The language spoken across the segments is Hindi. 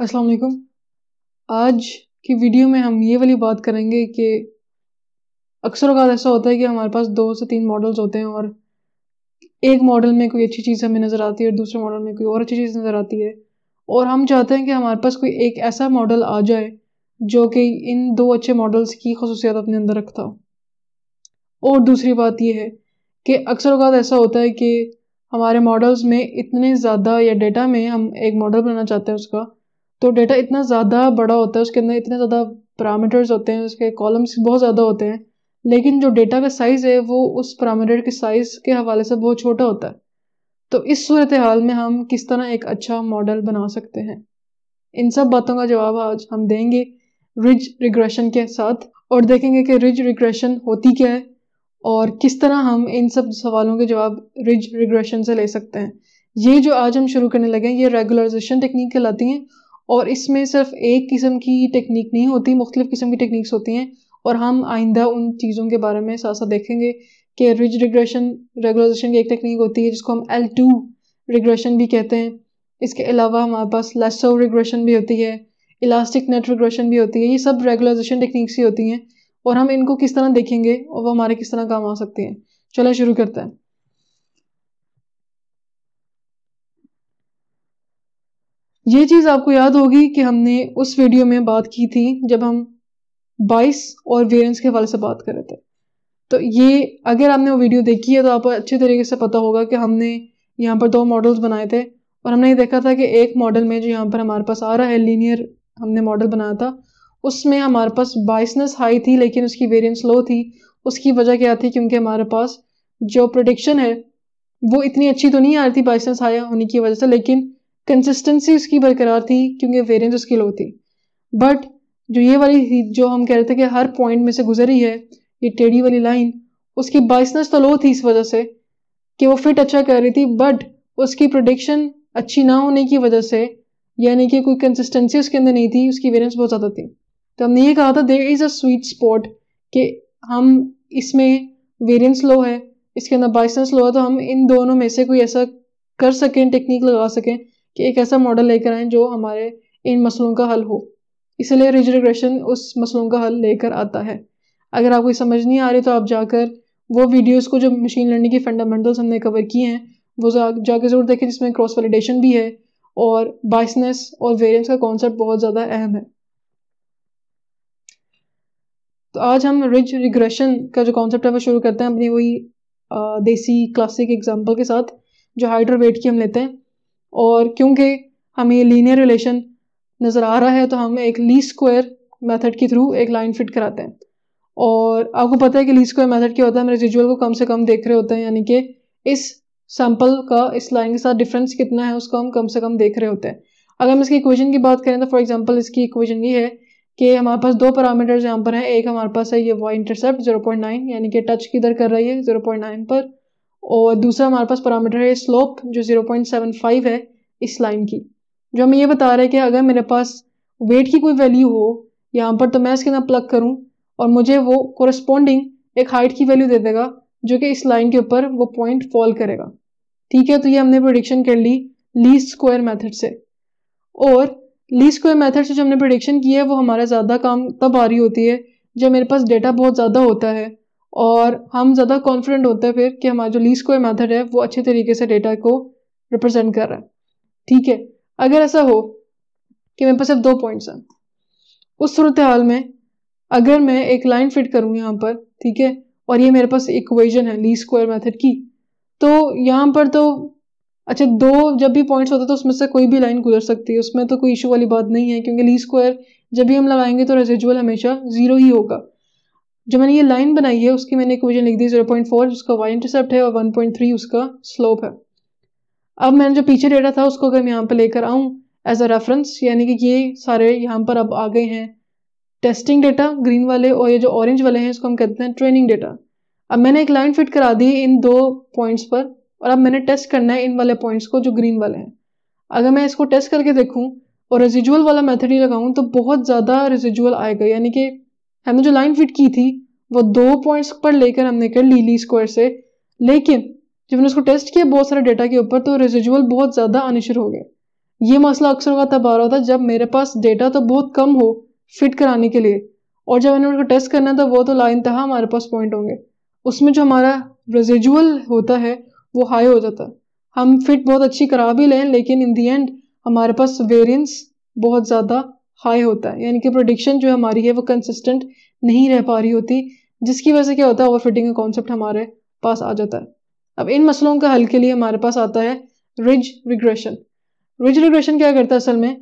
अस्सलाम वालेकुम आज की वीडियो में हम ये वाली बात करेंगे कि अक्सर अवकात ऐसा होता है कि हमारे पास दो से तीन मॉडल्स होते हैं और एक मॉडल में कोई अच्छी चीज़ हमें नज़र आती है और दूसरे मॉडल में कोई और अच्छी चीज़ नज़र आती है और हम चाहते हैं कि हमारे पास कोई एक ऐसा मॉडल आ जाए जो कि इन दो अच्छे मॉडल्स की खसूसियात अपने अंदर रखता हो और दूसरी बात यह है कि अक्सर अवकात ऐसा होता है कि हमारे मॉडल्स में इतने ज़्यादा या डेटा में हम एक मॉडल बनाना चाहते हैं उसका तो डेटा इतना ज़्यादा बड़ा होता है उसके अंदर इतने ज़्यादा पैरामीटर्स होते हैं उसके कॉलम्स बहुत ज़्यादा होते हैं लेकिन जो डेटा का साइज़ है वो उस पैरामीटर के साइज़ के हवाले से बहुत छोटा होता है तो इस सूरत हाल में हम किस तरह एक अच्छा मॉडल बना सकते हैं इन सब बातों का जवाब आज हम देंगे रिज रिग्रेशन के साथ और देखेंगे कि रिज रिग्रेशन होती क्या है और किस तरह हम इन सब सवालों के जवाब रिज रिग्रेशन से ले सकते हैं ये जो आज हम शुरू करने लगे हैं ये रेगुलराइजेशन टेक्निक कहलाती हैं और इसमें सिर्फ एक किस्म की टेक्निक नहीं होती मुख्तलिफ़ किस्म की टेक्निक्स होती हैं और हम आइंदा उन चीज़ों के बारे में साथ साथ देखेंगे कि रिज रिग्रेशन रेगुलाइजेशन की एक टेक्निक होती है जिसको हम एल टू रिग्रेशन भी कहते हैं इसके अलावा हमारे पास लेसो रिग्रेशन भी होती है इलास्टिक नेट रिग्रेशन भी होती है ये सब रेगुलाइजेशन टेक्निक्स ही होती हैं और हम इनको किस तरह देखेंगे और वो हमारे किस तरह काम आ सकती हैं चलो शुरू करते हैं ये चीज़ आपको याद होगी कि हमने उस वीडियो में बात की थी जब हम बाइस और वेरियंस के हवाले से बात कर रहे थे तो ये अगर आपने वो वीडियो देखी है तो आपको अच्छे तरीके से पता होगा कि हमने यहाँ पर दो मॉडल्स बनाए थे और हमने ये देखा था कि एक मॉडल में जो यहाँ पर हमारे पास आ रहा है लीनियर हमने मॉडल बनाया था उसमें हमारे पास बाइसनेस हाई थी लेकिन उसकी वेरियंस लो थी उसकी वजह क्या थी क्योंकि हमारे पास जो प्रोडिक्शन है वो इतनी अच्छी तो नहीं आ रही थी बाइसनेस हाई होने की वजह से लेकिन कंसिस्टेंसी उसकी बरकरार थी क्योंकि वेरियंस उसकी लो थी बट जो ये वाली थी जो हम कह रहे थे कि हर पॉइंट में से गुजरी है ये टेढ़ी वाली लाइन उसकी बाइसनेस तो लो थी इस वजह से कि वो फिट अच्छा कर रही थी बट उसकी प्रोडिक्शन अच्छी ना होने की वजह से यानी कि कोई कंसिस्टेंसी उसके अंदर नहीं थी उसकी वेरियंस बहुत ज़्यादा थी तो हमने ये कहा था there is a sweet spot कि हम इसमें वेरियंस लो है इसके अंदर बाइसनेस लो है तो हम इन दोनों में से कोई ऐसा कर सकें टेक्निक लगा सकें कि एक ऐसा मॉडल लेकर आए जो हमारे इन मसलों का हल हो इसलिए रिज रिग्रेशन उस मसलों का हल लेकर आता है अगर आपको समझ नहीं आ रही तो आप जाकर वो वीडियोस को जो मशीन लर्निंग की फंडामेंटल्स हमने कवर किए हैं वो जा जाकर ज़रूर देखें जिसमें क्रॉस वैलिडेशन भी है और बाइसनेस और वेरियंस का कॉन्सेप्ट बहुत ज़्यादा अहम है तो आज हम रिज रिग्रेशन का जो कॉन्सेप्ट है वो शुरू करते हैं अपनी वही देसी क्लासिक एग्जाम्पल के साथ जो हाइड्रोवेट की हम लेते हैं और क्योंकि हमें लीनियर रिलेशन नज़र आ रहा है तो हम एक ली स्क्वायर मेथड के थ्रू एक लाइन फिट कराते हैं और आपको पता है कि ली स्क्वायर मेथड क्या होता है हम रेजिजुअल को कम से कम देख रहे होते हैं यानी कि इस सैम्पल का इस लाइन के साथ डिफरेंस कितना है उसको हम कम से कम देख रहे होते हैं अगर हम इसकी इक्वेशन की बात करें तो फॉर एग्जाम्पल इसकी इक्वेशन ये है कि हमारे पास दो पैरामीटर्स यहाँ पर हैं एक हमारे पास है ये वाई इंटरसेप्ट नाइन यानी कि टच किधर कर रही है नाइन पर और दूसरा हमारे पास पैरामीटर है स्लोप जो 0.75 है इस लाइन की जो हमें ये बता रहा है कि अगर मेरे पास वेट की कोई वैल्यू हो यहाँ पर तो मैं इसके अंदर प्लग करूँ और मुझे वो कोरस्पॉन्डिंग एक हाइट की वैल्यू दे देगा जो कि इस लाइन के ऊपर वो पॉइंट फॉल करेगा ठीक है तो ये हमने प्रोडिक्शन कर ली ली स्क्वायर मेथड से और ली स्क्वायर मेथड से जो हमने प्रोडिक्शन की है वो हमारा ज़्यादा काम तब आ रही होती है जब मेरे पास डेटा बहुत ज़्यादा होता है और हम ज़्यादा कॉन्फिडेंट होते हैं फिर कि हमारा जो लीज स्क्वायर मैथड है वो अच्छे तरीके से डेटा को रिप्रेजेंट कर रहा है ठीक है अगर ऐसा हो कि मेरे पास सिर्फ दो पॉइंट्स हैं उस सूरत हाल में अगर मैं एक लाइन फिट करूँ यहाँ पर ठीक है और ये मेरे पास इक्वेशन है ली स्क्वायर मेथड की तो यहाँ पर तो अच्छा दो जब भी पॉइंट्स होते हैं तो उसमें से कोई भी लाइन गुजर सकती है उसमें तो कोई इशू वाली बात नहीं है क्योंकि ली स्क्वायर जब भी हम लगाएंगे तो रेजिजुअल हमेशा ज़ीरो ही होगा जो मैंने ये लाइन बनाई है उसकी मैंने इक्वेशन लिख दी जीरो पॉइंट फोर उसका वाई इंटरसेप्ट है और वन पॉइंट थ्री उसका स्लोप है अब मैंने जो पीछे डेटा था उसको अगर मैं यहाँ पर लेकर आऊँ एज अ रेफरेंस यानी कि ये सारे यहाँ पर अब आ गए हैं टेस्टिंग डेटा ग्रीन वाले और ये जो ऑरेंज वाले हैं इसको हम कहते हैं ट्रेनिंग डेटा अब मैंने एक लाइन फिट करा दी इन दो पॉइंट्स पर और अब मैंने टेस्ट करना है इन वाले पॉइंट्स को जो ग्रीन वाले हैं अगर मैं इसको टेस्ट करके देखूँ और रेजिजुअल वाला मेथड ही लगाऊँ तो बहुत ज़्यादा रेजिजुअल आएगा यानी कि हमने जो लाइन फिट की थी वो दो पॉइंट्स पर लेकर हमने कर ली ली स्क्वायर से लेकिन जब हमने उसको टेस्ट किया बहुत सारे डेटा के ऊपर तो रेजिजुअल बहुत ज़्यादा अनिश्चर हो गए ये मसला अक्सर होगा तब आ रहा था जब मेरे पास डेटा तो बहुत कम हो फिट कराने के लिए और जब मैंने उनको टेस्ट करना था वो तो लाइन तहा हमारे पास पॉइंट होंगे उसमें जो हमारा रेजिजुअल होता है वो हाई हो जाता है हम फिट बहुत अच्छी करा भी लें लेकिन इन दी एंड हमारे पास वेरियंस बहुत ज़्यादा हाई होता है यानी कि प्रोडिक्शन जो हमारी है वो कंसिस्टेंट नहीं रह पा रही होती जिसकी वजह से क्या होता है ओवर फिटिंग का कॉन्सेप्ट हमारे पास आ जाता है अब इन मसलों का हल के लिए हमारे पास आता है रिज रिग्रेशन रिज रिग्रेशन क्या करता है असल में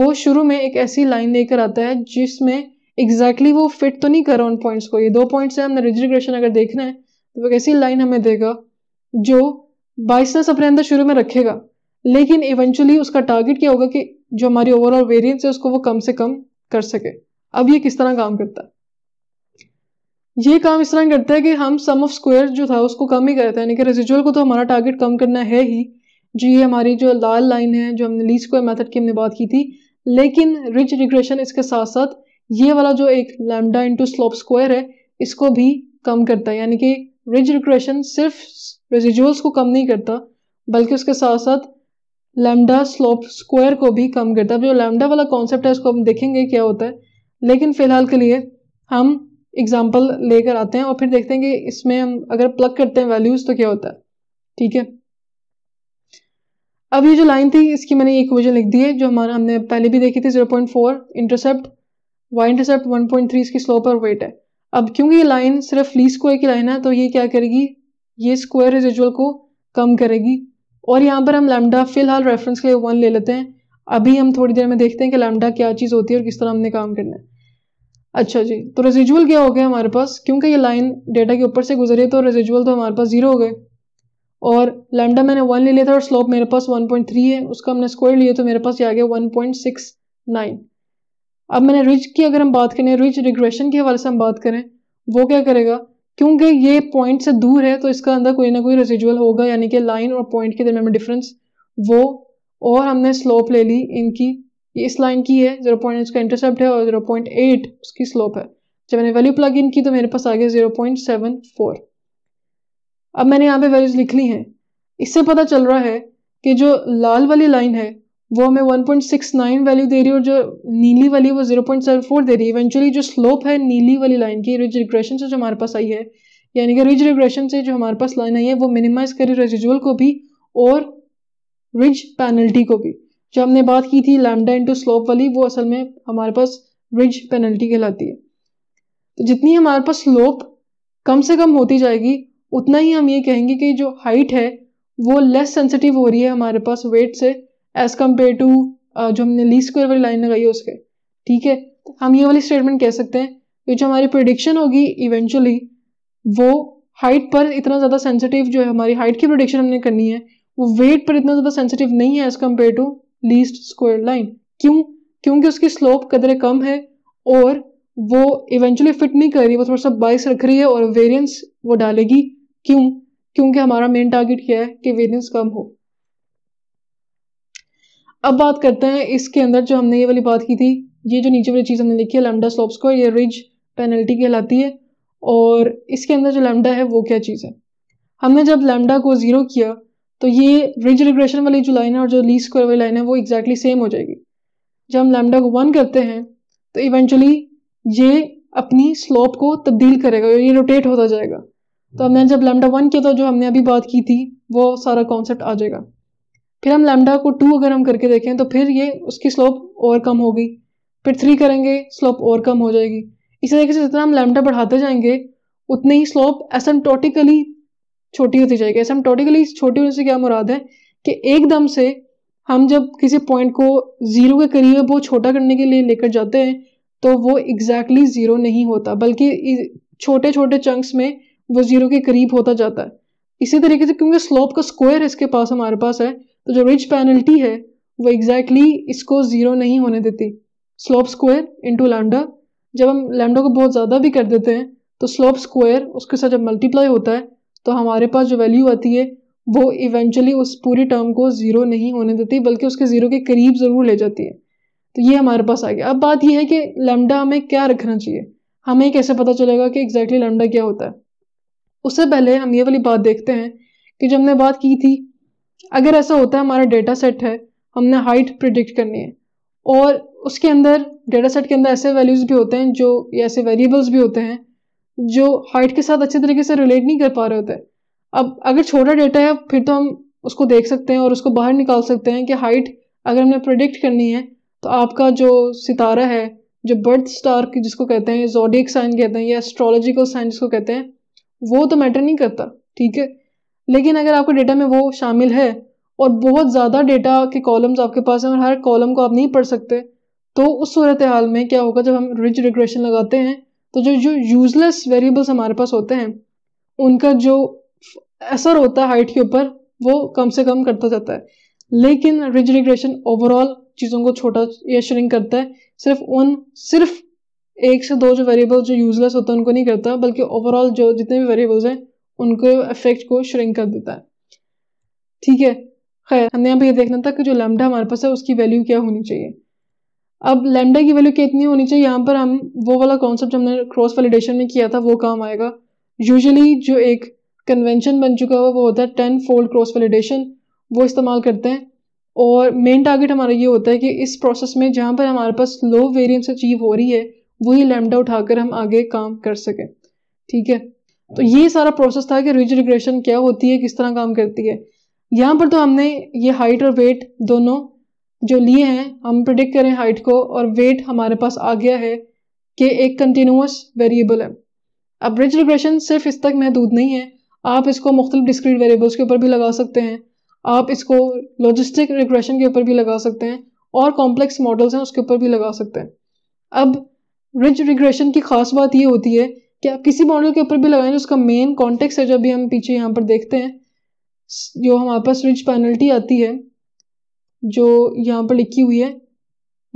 वो शुरू में एक ऐसी लाइन लेकर आता है जिसमें एग्जैक्टली exactly वो फिट तो नहीं कर रहा उन पॉइंट्स को ये दो पॉइंट्स हैं हमने रिज रिग्रेशन अगर देखना है तो वो ऐसी लाइन हमें देगा जो बाईसनेस अपने अंदर शुरू में रखेगा लेकिन इवेंचुअली उसका टारगेट क्या होगा कि जो हमारी ओवरऑल वेरियंस है उसको वो कम से कम कर सके अब ये किस तरह काम करता है ये काम इस तरह करता है कि हम सम ऑफ स्क्वायर जो था उसको कम ही करते हैं यानी कि रेजिजुअल को तो हमारा टारगेट कम करना है ही जो ये हमारी जो लाल लाइन है जो हमने लीज स्क्वायर मेथड की हमने बात की थी लेकिन रिच रिग्रेशन इसके साथ साथ ये वाला जो एक लैमडा इंटू स्लोप स्क्वायर है इसको भी कम करता है यानी कि रिच रिग्रेशन सिर्फ रेजिजुअल्स को कम नहीं करता बल्कि उसके साथ साथ लैमडा स्लोप स्क्वायर को भी कम करता है जो लैमडा वाला कॉन्सेप्ट है उसको हम देखेंगे क्या होता है लेकिन फिलहाल के लिए हम एग्जाम्पल लेकर आते हैं और फिर देखते हैं कि इसमें हम अगर प्लग करते हैं वैल्यूज़ तो क्या होता है ठीक है अब ये जो लाइन थी इसकी मैंने एक वजह लिख दी है जो हमारा हमने पहले भी देखी थी 0.4 इंटरसेप्ट वाई इंटरसेप्ट थ्री इसकी स्लोप और वेट है अब क्योंकि ये लाइन सिर्फ ली स्क्वायर की लाइन है तो ये क्या करेगी ये स्क्वायर रेजिजुअल को कम करेगी और यहाँ पर हम लैमडा फिलहाल रेफरेंस के लिए वन ले लेते हैं अभी हम थोड़ी देर में देखते हैं कि लेमडा क्या चीज़ होती है और किस तरह हमने काम करना है अच्छा जी तो रेजिजुअल क्या हो गया हमारे पास क्योंकि ये लाइन डेटा के ऊपर से गुजरी तो रेजिजुअल तो हमारे पास जीरो हो गए और लैमडा मैंने वन ले लिया था और स्लोप मेरे पास 1.3 है उसका हमने स्क्वायर लिया तो मेरे पास ये आ गया 1.69 अब मैंने रिच की अगर हम बात करें रिच रिग्रेशन के हवाले से हम बात करें वो क्या करेगा क्योंकि ये पॉइंट से दूर है तो इसका अंदर कोई ना कोई रेसिजुअल होगा यानी कि लाइन और पॉइंट के दरम्यान में डिफरेंस वो और हमने स्लोप ले ली इनकी इस लाइन की है जीरो पॉइंट इसका इंटरसेप्ट है और जीरो पॉइंट एट उसकी स्लोप है जब मैंने वैल्यू प्लग इन की तो मेरे पास आ गया जीरो पॉइंट सेवन फोर अब मैंने यहाँ पे वैल्यूज लिख ली हैं इससे पता चल रहा है कि जो लाल वाली लाइन है वो हमें 1.69 वैल्यू दे रही है और जो नीली वाली वो 0.74 दे रही है इवेंचुअली जो स्लोप है नीली वाली लाइन की रिज रिग्रेशन से जो हमारे पास आई है यानी कि रिज रिग्रेशन से जो हमारे पास लाइन आई है वो मिनिमाइज करी रेजिजुअल को भी और रिज पेनल्टी को भी जो हमने बात की थी लैमडा इंटू स्लोप वाली वो असल में हमारे पास रिज पेनल्टी कहलाती है तो जितनी हमारे पास स्लोप कम से कम होती जाएगी उतना ही हम ये कहेंगे कि जो हाइट है वो लेस सेंसिटिव हो रही है हमारे पास वेट से एज़ कम्पेयर टू जो हमने ली स्क्वायर वाली लाइन लगाई है उसके ठीक है हम ये वाली स्टेटमेंट कह सकते हैं कि जो हमारी प्रोडिक्शन होगी इवेंचुअली वो हाइट पर इतना ज़्यादा सेंसिटिव जो है हमारी हाइट की प्रोडिक्शन हमने करनी है वो वेट पर इतना ज़्यादा सेंसिटिव नहीं है as compare to least square line क्यों क्योंकि उसकी स्लोप कदरे कम है और वो इवेंचुअली फिट नहीं कर रही वो थोड़ा सा बाइस रख रही है और वेरियंस वो डालेगी क्यों क्योंकि हमारा मेन टारगेट क्या है कि वेरियंस कम हो अब बात करते हैं इसके अंदर जो हमने ये वाली बात की थी ये जो नीचे वाली चीज़ हमने लिखी है लैमडा स्लॉप्स को ये रिज पेनल्टी कहलाती है और इसके अंदर जो लैमडा है वो क्या चीज़ है हमने जब लैमडा को ज़ीरो किया तो ये रिज रिग्रेशन वाली जो लाइन है और जो ली स्क्वायर वाली लाइन है वो एग्जैक्टली exactly सेम हो जाएगी जब हम लैमडा को वन करते हैं तो इवेंचुअली ये अपनी स्लोप को तब्दील करेगा ये रोटेट होता जाएगा तो हमने जब लैमडा वन किया था तो जो हमने अभी बात की थी वो सारा कॉन्सेप्ट आ जाएगा फिर हम लैमडा को टू अगर हम करके देखें तो फिर ये उसकी स्लोप और कम होगी फिर थ्री करेंगे स्लोप और कम हो जाएगी इसी तरीके से जितना हम लैमडा बढ़ाते जाएंगे उतने ही स्लोप टोटिकली छोटी होती जाएगी टोटिकली छोटी होने से क्या मुराद है कि एकदम से हम जब किसी पॉइंट को ज़ीरो के करीब वो छोटा करने के लिए लेकर जाते हैं तो वो एग्जैक्टली exactly ज़ीरो नहीं होता बल्कि छोटे छोटे चंक्स में वो ज़ीरो के करीब होता जाता है इसी तरीके से क्योंकि स्लोप का स्क्वायर इसके पास हमारे पास है तो जो रिच पेनल्टी है वो एग्जैक्टली exactly इसको ज़ीरो नहीं होने देती स्लोप स्क्वायर इंटू लैंडा जब हम लैंडा को बहुत ज़्यादा भी कर देते हैं तो स्लोप स्क्वायर उसके साथ जब मल्टीप्लाई होता है तो हमारे पास जो वैल्यू आती है वो इवेंचुअली उस पूरी टर्म को ज़ीरो नहीं होने देती बल्कि उसके ज़ीरो के करीब ज़रूर ले जाती है तो ये हमारे पास आ गया अब बात यह है कि लैमडा हमें क्या रखना चाहिए हमें कैसे पता चलेगा कि एग्जैक्टली exactly क्या होता है उससे पहले हम ये वाली बात देखते हैं कि जब हमने बात की थी अगर ऐसा होता है हमारा डेटा सेट है हमने हाइट प्रिडिक्ट करनी है और उसके अंदर डेटा सेट के अंदर ऐसे वैल्यूज़ भी होते हैं जो ऐसे वेरिएबल्स भी होते हैं जो हाइट के साथ अच्छे तरीके से रिलेट नहीं कर पा रहे होते अब अगर छोटा डेटा है फिर तो हम उसको देख सकते हैं और उसको बाहर निकाल सकते हैं कि हाइट अगर हमने प्रोडिक्ट करनी है तो आपका जो सितारा है जो बर्थ स्टार जिसको कहते हैं जोडिक साइन कहते हैं या एस्ट्रोलॉजिकल साइन जिसको कहते हैं वो तो मैटर नहीं करता ठीक है लेकिन अगर आपके डेटा में वो शामिल है और बहुत ज़्यादा डेटा के कॉलम्स आपके पास हैं और हर कॉलम को आप नहीं पढ़ सकते तो उस सूरत हाल में क्या होगा जब हम रिच रिग्रेशन लगाते हैं तो जो जो यूजलेस वेरिएबल्स हमारे पास होते हैं उनका जो असर होता है हाइट के ऊपर वो कम से कम करता जाता है लेकिन रिच रिग्रेशन ओवरऑल चीज़ों को छोटा या श्रिंक करता है सिर्फ उन सिर्फ एक से दो जो वेरिएबल जो यूजलेस होते हैं उनको नहीं करता बल्कि ओवरऑल जो जितने भी वेरिएबल्स हैं उनके इफेक्ट को श्रिंक कर देता है ठीक है खैर हमने यहाँ पे ये देखना था कि जो लैमडा हमारे पास है उसकी वैल्यू क्या होनी चाहिए अब लैमडा की वैल्यू कितनी होनी चाहिए यहाँ पर हम वो वाला कॉन्सेप्ट हमने क्रॉस वैलिडेशन में किया था वो काम आएगा यूजली जो एक कन्वेंशन बन चुका हुआ वो होता है टेन फोल्ड क्रॉस वैलिडेशन वो इस्तेमाल करते हैं और मेन टारगेट हमारा ये होता है कि इस प्रोसेस में जहाँ पर हमारे पास लो वेरियंस अचीव हो रही है वही लैमडा उठाकर हम आगे काम कर सकें ठीक है तो ये सारा प्रोसेस था कि रिज रिग्रेशन क्या होती है किस तरह काम करती है यहाँ पर तो हमने ये हाइट और वेट दोनों जो लिए हैं हम प्रिडिक्ट करें हाइट को और वेट हमारे पास आ गया है कि एक कंटिन्यूस वेरिएबल है अब रिज रिग्रेशन सिर्फ इस तक महदूद नहीं है आप इसको मुख्तु डिस्क्रीट वेरिएबल्स के ऊपर भी लगा सकते हैं आप इसको लॉजिस्टिक रिग्रेशन के ऊपर भी लगा सकते हैं और कॉम्प्लेक्स मॉडल्स हैं उसके ऊपर भी लगा सकते हैं अब रिज रिग्रेशन की खास बात ये होती है कि आप किसी मॉडल के ऊपर भी लगाएं जो उसका मेन कॉन्टेक्स्ट है जो अभी हम पीछे यहाँ पर देखते हैं जो हमारे पास स्विच पेनल्टी आती है जो यहाँ पर लिखी हुई है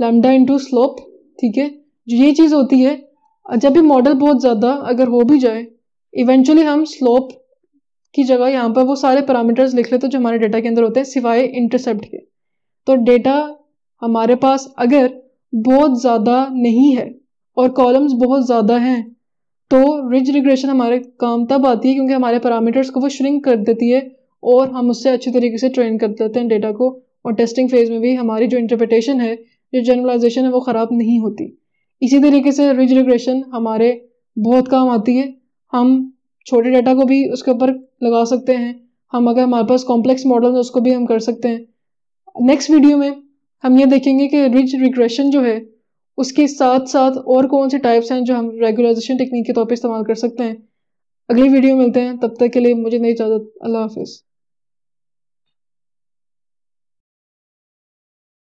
लैमडा इंटू स्लोप ठीक है जो ये चीज़ होती है जब भी मॉडल बहुत ज़्यादा अगर हो भी जाए इवेंचुअली हम स्लोप की जगह यहाँ पर वो सारे पैरामीटर्स लिख लेते हैं जो हमारे डेटा के अंदर होते हैं सिवाय इंटरसेप्ट के तो डेटा हमारे पास अगर बहुत ज़्यादा नहीं है और कॉलम्स बहुत ज़्यादा हैं तो रिज रिग्रेशन हमारे काम तब आती है क्योंकि हमारे पैरामीटर्स को वो श्रिंक कर देती है और हम उससे अच्छे तरीके से ट्रेन कर देते हैं डेटा को और टेस्टिंग फेज़ में भी हमारी जो इंटरप्रिटेशन है जो जनरलाइजेशन है वो ख़राब नहीं होती इसी तरीके से रिज रिग्रेशन हमारे बहुत काम आती है हम छोटे डाटा को भी उसके ऊपर लगा सकते हैं हम अगर हमारे पास कॉम्प्लेक्स मॉडल है उसको भी हम कर सकते हैं नेक्स्ट वीडियो में हम ये देखेंगे कि रिज रिग्रेशन जो है उसके साथ साथ और कौन से टाइप्स हैं जो हम रेगुलराइजेशन टेक्निक के तौर पर इस्तेमाल कर सकते हैं अगली वीडियो मिलते हैं तब तक के लिए मुझे नहीं इजाज़त अल्लाह हाफिज़